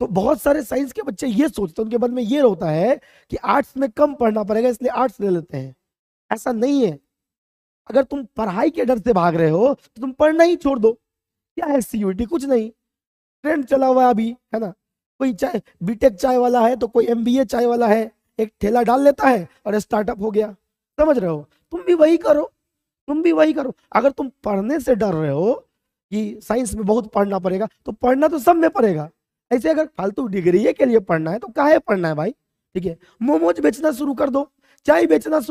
तो बहुत सारे साइंस के बच्चे ये सोचते हैं उनके मन में ये होता है कि आर्ट्स में कम पढ़ना पड़ेगा इसलिए आर्ट्स ले लेते हैं ऐसा नहीं है अगर तुम पढ़ाई के डर से भाग रहे हो तो तुम पढ़ना ही छोड़ दो क्या है सीयूटी कुछ नहीं ट्रेंड चला हुआ है अभी है ना कोई चाय बीटेक चाय वाला है तो कोई एमबीए चाय वाला है एक ठेला डाल लेता है और स्टार्टअप हो गया समझ रहे हो तुम भी वही करो तुम भी वही करो अगर तुम पढ़ने से डर रहे हो कि साइंस में बहुत पढ़ना पड़ेगा तो पढ़ना तो सब में पड़ेगा ऐसे अगर फालतू डिग्री के लिए पढ़ना है तो काहे पढ़ना है भाई ठीक है मोमोज बेचना शुरू कर दो चाय बेचना शुरू